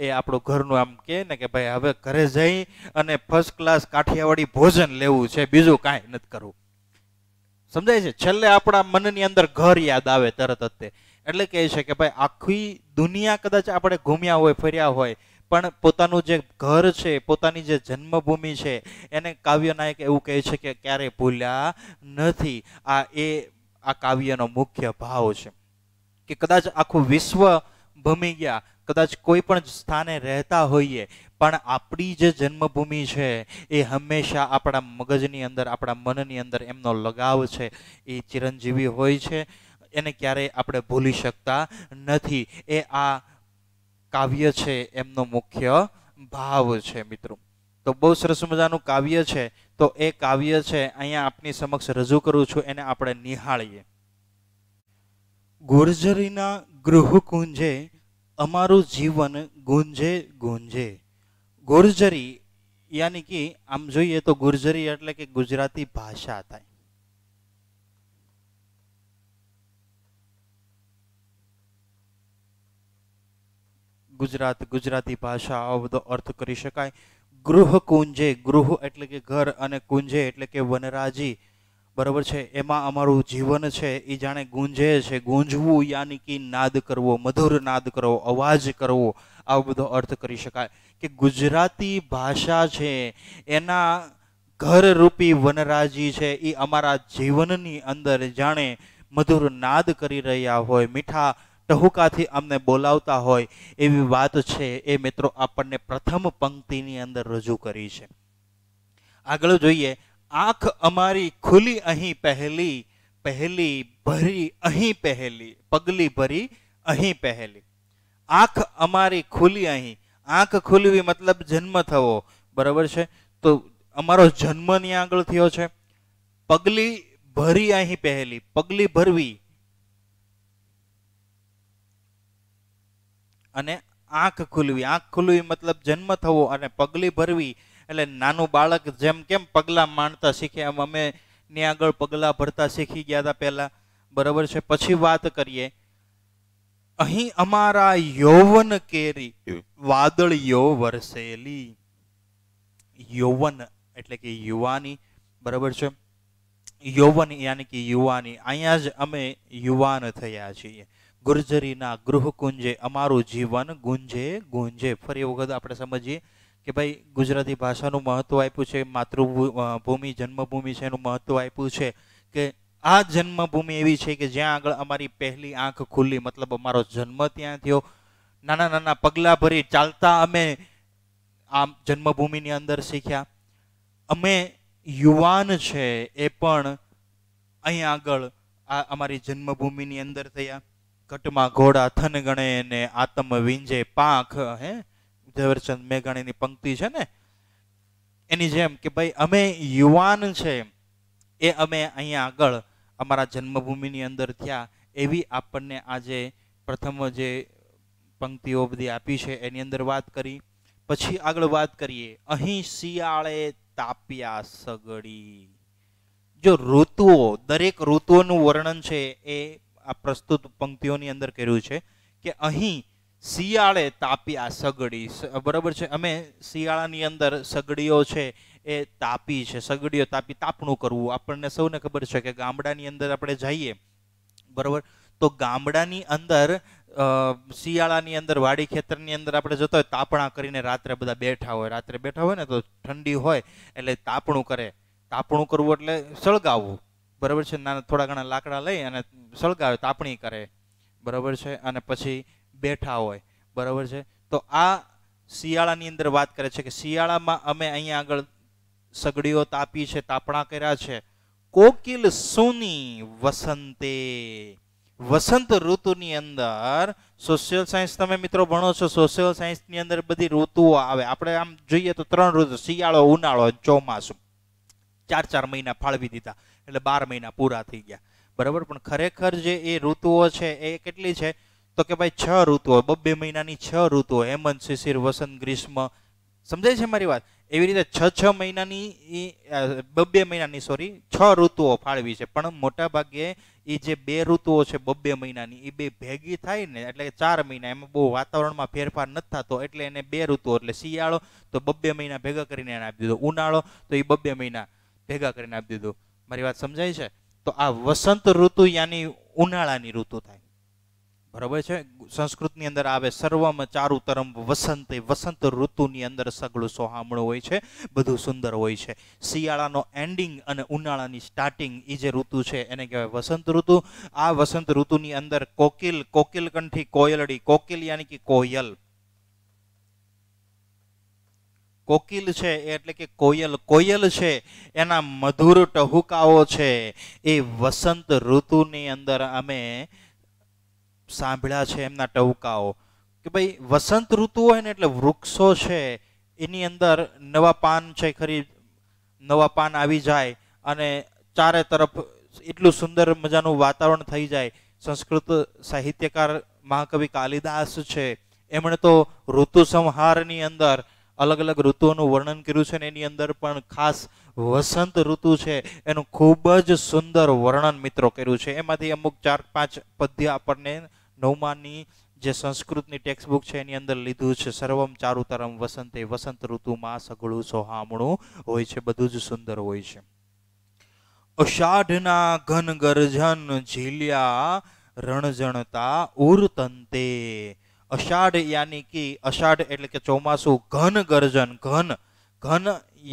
એ આપણું ઘરનું આમ કહે ને કે ભાઈ હવે ઘરે જઈ અને ફર્સ્ટ ક્લાસ કાઠિયાવાડી ભોજન લેવું છે બીજું કાંઈ નથી કરવું સમજાય છે છેલ્લે આપણા મનની અંદર ઘર યાદ આવે તરત જ એટલે કહે છે કે ભાઈ આખી દુનિયા કદાચ આપણે ઘૂમ્યા હોય ફર્યા હોય પણ પોતાનું જે ઘર છે પોતાની જે જન્મભૂમિ છે એને કાવ્ય નાયક એવું કહે છે કે ક્યારે ભૂલ્યા નથી આ એ આ કાવ્યનો મુખ્ય ભાવ છે કે કદાચ આખું વિશ્વ ભમી ગયા કદાચ કોઈ પણ સ્થાને રહેતા હોઈએ પણ આપણી જે જન્મભૂમિ છે એ હંમેશા આપણા મગજની અંદર આપણા મનની અંદર એમનો લગાવ છે એ ચિરંજીવી હોય છે એને ક્યારેય આપણે ભૂલી શકતા નથી એ આ કાવ્ય છે એમનો મુખ્ય ભાવ છે મિત્રો તો બહુ સરસ મજાનું કાવ્ય છે તો એ કાવ્ય છે અહીંયા આપની સમક્ષ રજૂ કરું છું એને આપણે નિહાળીએ ગુર્જરીના ગૃહ કુંજે અમારું જીવન ગુંજે ગુંજે ગુર્જરી યાની કે આમ જોઈએ તો ગુર્જરી એટલે કે ગુજરાતી ભાષા થાય ગુજરાત ગુજરાતી ભાષા બધો અર્થ કરી શકાય ગૃહ કુંજે ગૃહ એટલે કે ઘર અને કુંજે એટલે કે વનરાજી બરાબર છે એમાં અમારું જીવન છે એ જાણે ગુંજે છે ગુંજવું યાની કે નાદ કરવો મધુર નાદ કરવો અવાજ કરવો આવો બધો અર્થ કરી શકાય કે ગુજરાતી ભાષા છે એના ઘરરૂપી વનરાજી છે એ અમારા જીવનની અંદર જાણે મધુર નાદ કરી રહ્યા હોય મીઠા ટહુકાથી અમને બોલાવતા હોય એવી વાત છે એ મિત્રો આપણને પ્રથમ પંક્તિની અંદર રજૂ કરી છે આગળ જોઈએ આંખ અમારી ખુલી અહીં પહેલી પહેલી ભરી અહીં પહેલી પગલી ભરી અહીં પહેલી આંખ અમારી ખુલી અહીં આંખ ખુલવી મતલબ જન્મ થવો બરાબર છે તો અમારો જન્મ ની આગળ થયો છે પગલી ભરી અહીં પહેલી પગલી ભરવી અને આંખ ખુલવી આંખ ખુલવી મતલબ જન્મ થવો અને પગલી ભરવી એટલે નાનું બાળક જેમ કેમ પગલાં માણતા શીખે એમ અમે ને આગળ પગલાં ભરતા શીખી ગયા હતા પહેલાં બરાબર છે પછી વાત કરીએ અહીં અમારા યૌવન કેરી વાદળીઓ વરસેલી યૌવન એટલે કે યુવાની બરાબર છે યૌવન યાની કે યુવાની અહીંયા જ અમે યુવાન થયા છીએ ગુર્જરીના ગૃહકુંજે અમારું જીવન ગુંજે ગુંજે ફરી વખત આપણે સમજીએ કે ભાઈ ગુજરાતી ભાષાનું મહત્વ આપ્યું છે માતૃભૂમિ જન્મભૂમિ છે એનું મહત્વ આપ્યું છે કે આ જન્મભૂમિ એવી છે કે જ્યાં આગળ અમારી પહેલી આંખ ખુલ્લી મતલબ અમારો જન્મ ત્યાં થયો નાના નાના પગલાં ભરી ચાલતા અમે આ જન્મભૂમિની અંદર શીખ્યા અમે યુવાન છે એ પણ અહીં આગળ આ અમારી જન્મભૂમિની અંદર થયા કટમાં ઘોડા થન ગણે ને આતમ વિંજે પાંખ હે ઝવેરચંદ મેઘાણીની પંક્તિ છે ને એની જેમ કે ભાઈ અમે યુવાન છે એ અમે અહીંયા આગળ અમારા જન્મભૂમિની અંદર થયા એવી આપણને આજે પ્રથમ જે પંક્તિઓ બધી આપી છે એની અંદર વાત કરી પછી આગળ વાત કરીએ અહીં શિયાળે તાપ્યા સગડી જો ઋતુઓ દરેક ઋતુઓનું વર્ણન છે એ આ પ્રસ્તુત પંક્તિઓની અંદર કર્યું છે કે અહીં શિયાળે તાપ્યા સગડી બરાબર છે અમે શિયાળાની અંદર સગડીઓ છે એ તાપી છે સગડીઓ તાપી તાપણું કરવું આપણને સૌને ખબર છે કે ગામડાની અંદર આપણે જઈએ બરાબર તો ગામડાની અંદર શિયાળાની અંદર વાડી ખેતરની અંદર આપણે જતા હોય તાપણા કરીને રાત્રે બધા બેઠા હોય રાત્રે બેઠા હોય ને તો ઠંડી હોય એટલે તાપણું કરે તાપણું કરવું એટલે સળગાવવું બરાબર છે નાના થોડા ઘણા લાકડા લઈ અને સળગાવે તાપણી કરે બરાબર છે અને પછી બેઠા હોય બરાબર છે તો આ શિયાળાની અંદર વાત કરે છે કે શિયાળામાં અમે અહીંયા આગળ સગડીઓ તાપી છે તાપણા કર્યા છે કોકિલ સુની વસંતે વસંત ઋતુની અંદર સોશિયલ સાયન્સ તમે મિત્રો ભણો છો સોશિયલ સાયન્સની અંદર બધી ઋતુઓ આવે આપણે આમ જોઈએ તો ત્રણ ઋતુ શિયાળો ઉનાળો ચોમાસું ચાર ચાર મહિના ફાળવી દીધા એટલે બાર મહિના પૂરા થઈ ગયા બરાબર પણ ખરેખર જે એ ઋતુઓ છે એ કેટલી છે તો કે ભાઈ છ ઋતુઓ બબ્બે મહિનાની છ ઋતુઓ હેમંત શિશિર વસંત ગ્રીષ્મ સમજાય છે મારી વાત એવી રીતે છ છ મહિનાની બબ્બે મહિનાની સોરી છ ઋતુઓ ફાળવી છે પણ મોટા ભાગે એ જે બે ઋતુઓ છે બબ્બે મહિનાની એ બે ભેગી થાય ને એટલે ચાર મહિના એમાં બહુ વાતાવરણમાં ફેરફાર નથી થતો એટલે એને બે ઋતુઓ એટલે શિયાળો તો બબ્બે મહિના ભેગા કરીને એને આપી દીધો ઉનાળો તો એ બબ્બે મહિના ભેગા કરીને આપી દીધું મારી વાત સમજાય છે તો આ વસંત ઋતુ યાની ઉનાળાની ઋતુ થાય બરોબર છે સંસ્કૃતની અંદર આવે સર્વમ ચારુતરમ વસંતે વસંત ઋતુની અંદર સગળું સોહામણું હોય છે બધું સુંદર હોય છે શિયાળાનો એન્ડિંગ અને ઉનાળાની સ્ટાર્ટિંગ એ જે ઋતુ છે એને કહેવાય વસંત ઋતુ આ વસંત ઋતુની અંદર કોકિલ કોકિલ કંઠી કોયલડી કોકિલ યાની કે કોયલ કોકિલ છે એટલે કે કોયલ કોયલ છે એના મધુર ટહુકાઓ છે એ વસંત ઋતુની અંદર અમે સાંભળ્યા છે એમના ટહુકાઓ કે ભાઈ વસંત ઋતુ હોય ને એટલે વૃક્ષો છે એની અંદર નવા પાન છે ખરી નવા પાન આવી જાય અને ચારે તરફ એટલું સુંદર મજાનું વાતાવરણ થઈ જાય સંસ્કૃત સાહિત્યકાર મહાકવિ કાલિદાસ છે એમણે તો ઋતુ સંહારની અંદર અલગ અલગ ઋતુઓનું વર્ણન કર્યું છે ને એની અંદર પણ ખાસ વસંત ઋતુ છે એનું ખૂબ જ સુંદર વર્ણન મિત્રો કર્યું છે એમાંથી અમુક ચાર પાંચ પદ્ય આપણને નવમાની જે સંસ્કૃતની ટેક્સ્ટ બુક છે એની અંદર લીધું છે સર્વમ ચારુતરમ વસંતે વસંત ઋતુમાં સઘળું સોહામણું હોય છે બધું જ સુંદર હોય છે અષાઢના ઘન ગર્જન ઝીલ્યા રણજણતા ઉરતંતે અષાઢ યાની કે અષાઢ એટલે કે ચોમાસું ઘન ગર્જન ઘન ઘન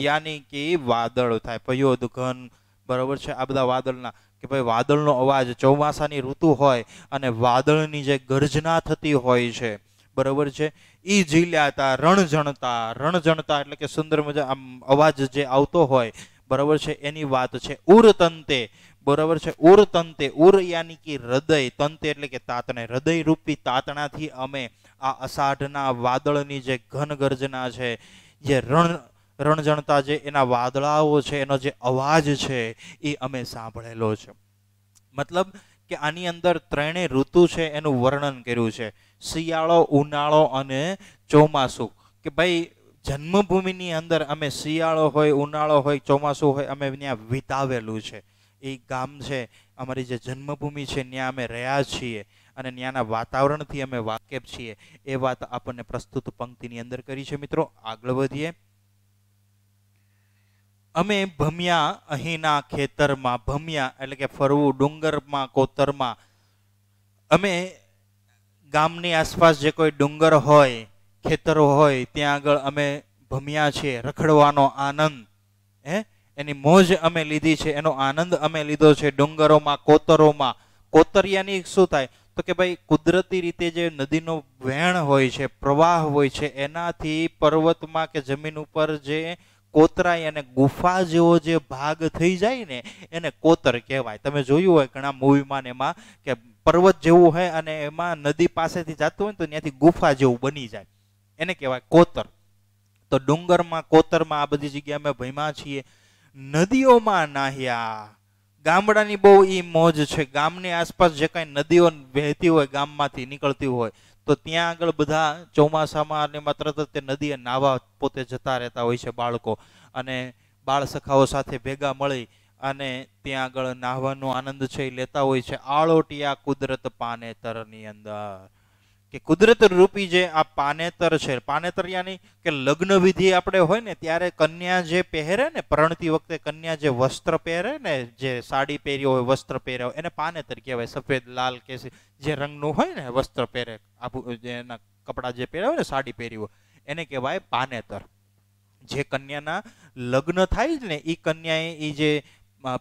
યાની કે વાદળ થાય પયોદ ઘન બરાબર છે આ બધા વાદળના કે ભાઈ વાદળનો અવાજ ચોમાસાની ઋતુ હોય અને વાદળની જે ગર્જના થતી હોય છે બરાબર છે એ જીલ્યા હતા રણજણતા રણજણતા એટલે કે સુંદર મજા આમ અવાજ જે આવતો હોય બરાબર છે એની વાત છે ઉર તંતે બરાબર છે ઉર તંતે ઉર યાની કે હૃદય તંતે એટલે કે તાતને હૃદય રૂપી તાતણાથી અમે આ અષાઢના વાદળની જે ઘન ગર્જના છે જે રણ રણજણતા જે એના વાદળાઓ છે એનો જે અવાજ છે એ અમે સાંભળેલો છે મતલબ કે આની અંદર ત્રણેય ઋતુ છે એનું વર્ણન કર્યું છે શિયાળો ઉનાળો અને ચોમાસું કે ભાઈ જન્મભૂમિની અંદર અમે શિયાળો હોય ઉનાળો હોય ચોમાસું હોય અમે ત્યાં વિતાવેલું છે એ ગામ છે અમારી જે જન્મભૂમિ છે ત્યાં અમે રહ્યા છીએ અને ત્યાંના વાતાવરણથી અમે વાકેફ છીએ એ વાત આપણને પ્રસ્તુત પંક્તિની અંદર કરી છે મિત્રો આગળ વધીએ અમે ભમ્યા અહીંના ખેતરમાં ભમ્યા એટલે કે ફરવું ડુંગરમાં કોતરમાં અમે ગામની આસપાસ જે કોઈ ડુંગર હોય ખેતરો હોય ત્યાં આગળ અમે ભમ્યા છીએ રખડવાનો આનંદ હે એની મોજ અમે લીધી છે એનો આનંદ અમે લીધો છે ડુંગરોમાં કોતરોમાં કોતરિયાની શું થાય તો કે ભાઈ કુદરતી રીતે જે નદીનો વહેણ હોય છે પ્રવાહ હોય છે એનાથી પર્વતમાં કે જમીન ઉપર જે કોતરાય અને ગુફા જેવો જે ભાગ થઈ જાય ને એને કોતર કહેવાય તમે જોયું હોય ઘણા મૂવીમાં એમાં કે પર્વત જેવું હોય અને એમાં નદી પાસેથી જતું હોય તો ત્યાંથી ગુફા જેવું બની જાય એને કહેવાય કોતર તો ડુંગરમાં કોતરમાં આ બધી જગ્યાએ અમે ભયમાં છીએ નદીઓમાં નાહ્યા ગામડાની બહુ ઈ મોજ છે ગામની આસપાસ જે કાંઈ નદીઓ વહેતી હોય ગામમાંથી નીકળતી હોય તો ત્યાં આગળ બધા ચોમાસામાં અને માત્ર તરત તે નદીએ નાવા પોતે જતા રહેતા હોય છે બાળકો અને બાળ સખાઓ સાથે ભેગા મળી અને ત્યાં આગળ નાહવાનો આનંદ છે એ લેતા હોય છે આળોટિયા કુદરત પાને તરની અંદર કે કુદરત રૂપી જે આ પાનેતર છે પાનેતર યાની કે લગ્ન વિધિ આપણે હોય ને ત્યારે કન્યા જે પહેરે ને પરણતી વખતે કન્યા જે વસ્ત્ર પહેરે ને જે સાડી પહેરી હોય વસ્ત્ર પહેરે હોય એને પાનેતર કહેવાય સફેદ લાલ કે જે રંગનું હોય ને વસ્ત્ર પહેરે આભુ એના કપડાં જે પહેરે હોય ને સાડી પહેરી હોય એને કહેવાય પાનેતર જે કન્યાના લગ્ન થાય જ ને એ કન્યાએ એ જે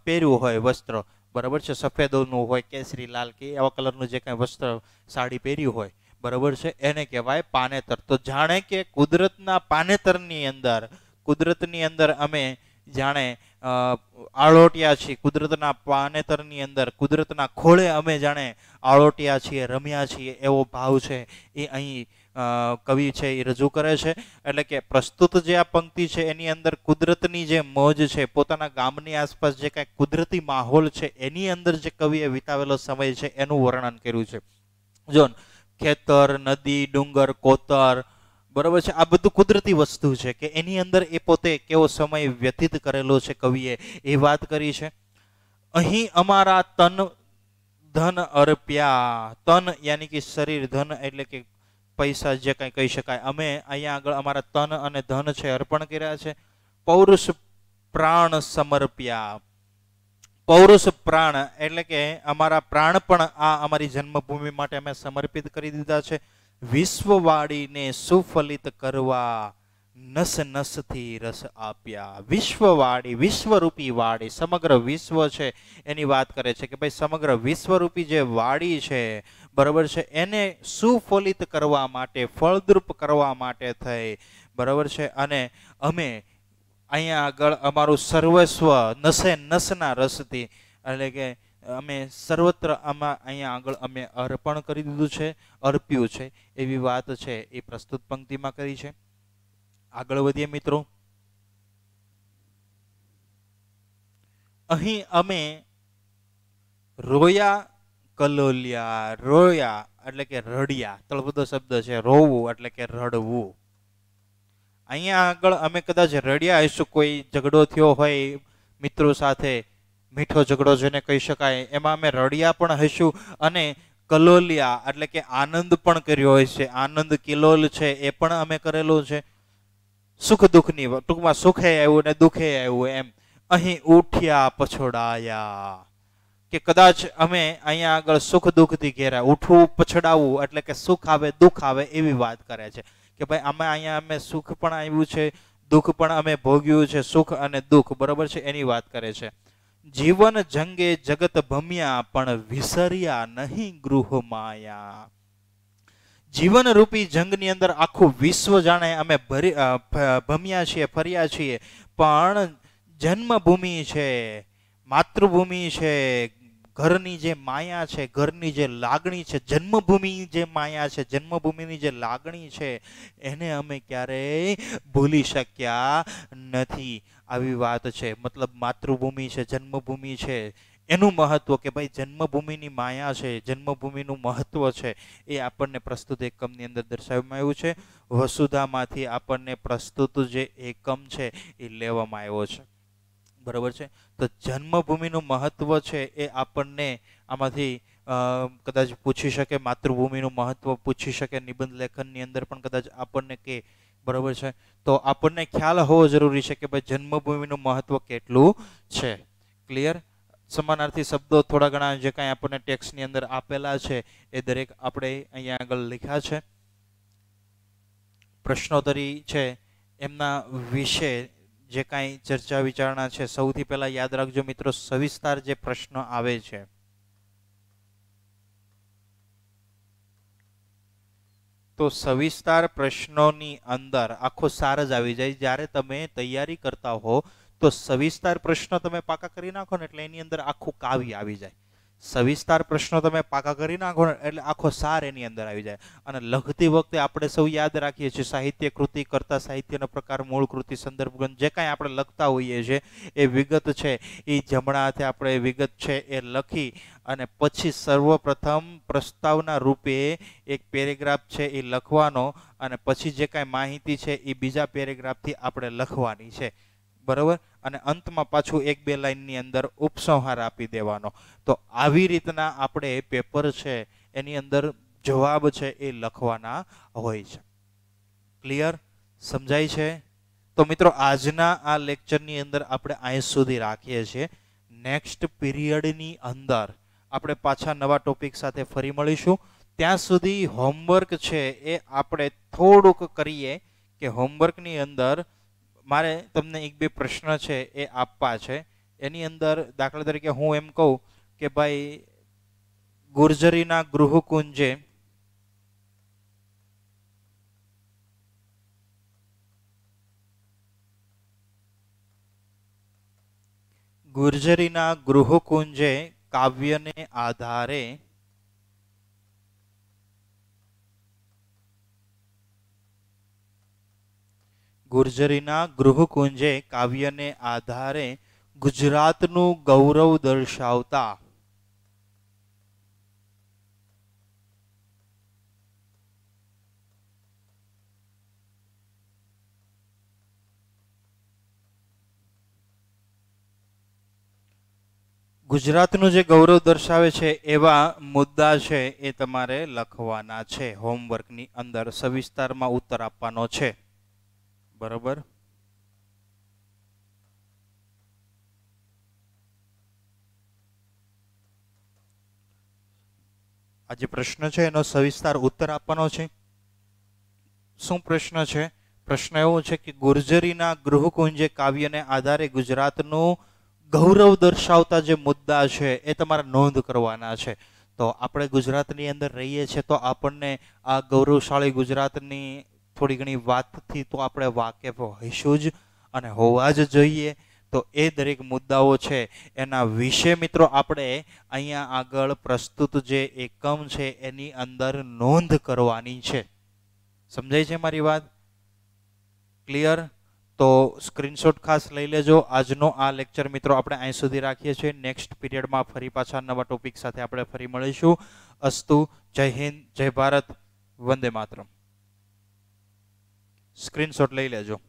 પહેર્યું હોય વસ્ત્ર બરાબર છે સફેદોનું હોય કેસરી લાલ કે એવા કલરનું જે કાંઈ વસ્ત્ર સાડી પહેર્યું હોય બરાબર છે એને કહેવાય પાનેતર તો જાણે કે કુદરતના પાનેતરની અંદર કુદરતની અંદર અમે જાણે આળોટ્યા છીએ કુદરતના પાનેતરની અંદર કુદરતના ખોળે અમે જાણે આળોટ્યા છીએ રમ્યા છીએ એવો ભાવ છે એ અહીં કવિ છે એ રજૂ કરે છે એટલે કે પ્રસ્તુત જે આ પંક્તિ છે એની અંદર કુદરતની જે મોજ છે પોતાના ગામની આસપાસ જે કાંઈ કુદરતી માહોલ છે એની અંદર જે કવિએ વિતાવેલો સમય છે એનું વર્ણન કર્યું છે જોન ખેતર નદી ડુંગર કોતર બરાબર છે આ બધું કુદરતી વસ્તુ છે કે એની અંદર એ પોતે કેવો સમય વ્યતીત કરેલો છે કવિએ એ વાત કરી છે અહીં અમારા તન ધન અર્પ્યા તન યાની કે શરીર ધન એટલે કે પૈસા જે કંઈ કહી શકાય અમે અહીંયા આગળ અમારા તન અને ધન છે અર્પણ કર્યા છે પૌરુષ પ્રાણ સમર્પ્યા પૌરુષ પ્રાણ એટલે કે અમારા પ્રાણ પણ આ અમારી જન્મભૂમિ માટે અમે સમર્પિત કરી દીધા છે વિશ્વવાળીને સુફલિત કરવા નસ નસથી રસ આપ્યા વિશ્વવાળી વિશ્વરૂપી વાડી સમગ્ર વિશ્વ છે એની વાત કરે છે કે ભાઈ સમગ્ર વિશ્વરૂપી જે વાડી છે બરાબર છે એને સુફલિત કરવા માટે ફળદ્રુપ કરવા માટે થઈ બરાબર છે અને અમે અહીંયા આગળ અમારું સર્વસ્વ નસે નસના રસથી એટલે કે અમે સર્વત્ર આમાં અહીંયા આગળ અમે અર્પણ કરી દીધું છે અર્પ્યું છે એવી વાત છે એ પ્રસ્તુત પંક્તિમાં કરી છે આગળ વધીએ મિત્રો અહીં અમે રોયા કલોલિયા રોયા એટલે કે રડિયા તળપદો શબ્દ છે રોવું એટલે કે રડવું અહીંયા આગળ અમે કદાચ રડ્યા હશું કોઈ ઝઘડો થયો હોય મિત્રો સાથે મીઠો ઝઘડો જેને કહી શકાય એમાં અમે રડ્યા પણ હશું અને કલોલિયા એટલે કે આનંદ પણ કર્યો હોય છે આનંદ કિલોલ છે એ પણ અમે કરેલો છે સુખ દુઃખની ટૂંકમાં સુખે આવ્યું ને દુઃખે આવ્યું એમ અહીં ઉઠ્યા પછોડાયા કે કદાચ અમે અહીંયા આગળ સુખ દુઃખથી ઘેરા ઉઠવું પછડાવવું એટલે કે સુખ આવે દુઃખ આવે એવી વાત કરે છે કે ભાઈ આમાં અહીંયા અમે સુખ પણ આવ્યું છે દુઃખ પણ અમે ભોગ્યું છે સુખ અને દુઃખ બરોબર છે એની વાત કરે છે જીવન જંગે જગત ભમ્યા પણ વિસર્યા નહીં ગૃહ માયા જીવન રૂપી જંગની અંદર આખું વિશ્વ જાણે અમે ભરી ભમ્યા છીએ ફર્યા છીએ પણ જન્મભૂમિ છે માતૃભૂમિ છે ઘરની જે માયા છે ઘરની જે લાગણી છે જન્મભૂમિની જે માયા છે જન્મભૂમિની જે લાગણી છે એને અમે ક્યારેય ભૂલી શક્યા નથી આવી વાત છે મતલબ માતૃભૂમિ છે જન્મભૂમિ છે એનું મહત્વ કે ભાઈ જન્મભૂમિની માયા છે જન્મભૂમિનું મહત્વ છે એ આપણને પ્રસ્તુત એકમની અંદર દર્શાવવામાં આવ્યું છે વસુધામાંથી આપણને પ્રસ્તુત જે એકમ છે એ લેવામાં આવ્યો છે બરાબર છે તો જન્મભૂમિનું મહત્વ છે એ આપણને આમાંથી કદાચ પૂછી શકે માતૃભૂમિનું મહત્વ પૂછી શકે નિબંધ લેખનની અંદર પણ કદાચ આપણને કે બરાબર છે તો આપણને ખ્યાલ હોવો જરૂરી છે કે ભાઈ જન્મભૂમિનું મહત્વ કેટલું છે ક્લિયર સમાનાર્થી શબ્દો થોડા ઘણા જે કાંઈ આપણને ટેક્સની અંદર આપેલા છે એ દરેક આપણે અહીંયા આગળ લખ્યા છે પ્રશ્નોત્તરી છે એમના વિશે જે કાંઈ ચર્ચા વિચારણા છે સૌથી પહેલાં યાદ રાખજો મિત્રો સવિસ્તાર જે પ્રશ્ન આવે છે તો સવિસ્તાર પ્રશ્નોની અંદર આખો સાર જ આવી જાય જ્યારે તમે તૈયારી કરતા હો તો સવિસ્તાર પ્રશ્ન તમે પાકા કરી નાખો ને એટલે એની અંદર આખું કાવ્ય આવી જાય સવિસ્તાર પ્રશ્નો તમે પાકા કરી નાખો ને એટલે આખો સાર એની અંદર આવી જાય અને લખતી વખતે આપણે સૌ યાદ રાખીએ છીએ સાહિત્ય કૃતિ કરતા સાહિત્યનો પ્રકાર મૂળ કૃતિ સંદર્ભ જે કાંઈ આપણે લખતા હોઈએ છીએ એ વિગત છે એ જમણા હાથે આપણે વિગત છે એ લખી અને પછી સર્વપ્રથમ પ્રસ્તાવના રૂપે એક પેરેગ્રાફ છે એ લખવાનો અને પછી જે કાંઈ માહિતી છે એ બીજા પેરેગ્રાફથી આપણે લખવાની છે બરાબર અને અંતમાં પાછું એક બે લાઇનની અંદર ઉપસંહાર આપી દેવાનો તો આવી રીતના આપણે પેપર છે એની અંદર જવાબ છે એ લખવાના હોય છે ક્લિયર સમજાય છે તો મિત્રો આજના આ લેક્ચરની અંદર આપણે અહીં સુધી રાખીએ છીએ નેક્સ્ટ પીરિયડની અંદર આપણે પાછા નવા ટોપિક સાથે ફરી મળીશું ત્યાં સુધી હોમવર્ક છે એ આપણે થોડુંક કરીએ કે હોમવર્કની અંદર મારે તમને એક બે પ્રશ્ન છે એ આપવા છે એની અંદર દાખલા તરીકે હું એમ કહું કે ભાઈ ગુર્જરીના ગૃહકુંજે ગુર્જરીના ગૃહકુંજે કાવ્યને આધારે ગુર્જરીના ગૃહકુંજે કાવ્યને આધારે ગુજરાતનું ગૌરવ દર્શાવતા ગુજરાતનું જે ગૌરવ દર્શાવે છે એવા મુદ્દા છે એ તમારે લખવાના છે હોમવર્કની અંદર સવિસ્તારમાં ઉત્તર આપવાનો છે બરાબર આ જે પ્રશ્ન છે એનો સવિસ્તાર ઉત્તર આપવાનો છે શું પ્રશ્ન છે પ્રશ્ન એવો છે કે ગુર્જરીના ગૃહકુંજે કાવ્યને આધારે ગુજરાતનું ગૌરવ દર્શાવતા જે મુદ્દા છે એ તમારે નોંધ કરવાના છે તો આપણે ગુજરાતની અંદર રહીએ છીએ તો આપણને આ ગૌરવશાળી ગુજરાતની થોડી ઘણી વાતથી તો આપણે વાકેફ હોઈશું જ અને હોવા જ જોઈએ તો એ દરેક મુદ્દાઓ છે એના વિશે મિત્રો આપણે અહીંયા આગળ પ્રસ્તુત જે એકમ છે એની અંદર નોંધ કરવાની છે સમજાય છે મારી વાત ક્લિયર તો સ્ક્રીનશોટ ખાસ લઈ લેજો આજનો આ લેક્ચર મિત્રો આપણે અહીં સુધી રાખીએ છીએ નેક્સ્ટ પીરિયડમાં ફરી પાછા નવા ટોપિક સાથે આપણે ફરી મળીશું અસ્તુ જય હિન્દ જય ભારત વંદે માતરમ સ્ક્રીનશોટ લઈ લેજો